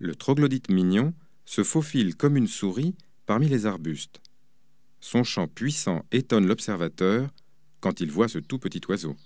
Le troglodyte mignon se faufile comme une souris parmi les arbustes. Son chant puissant étonne l'observateur quand il voit ce tout petit oiseau.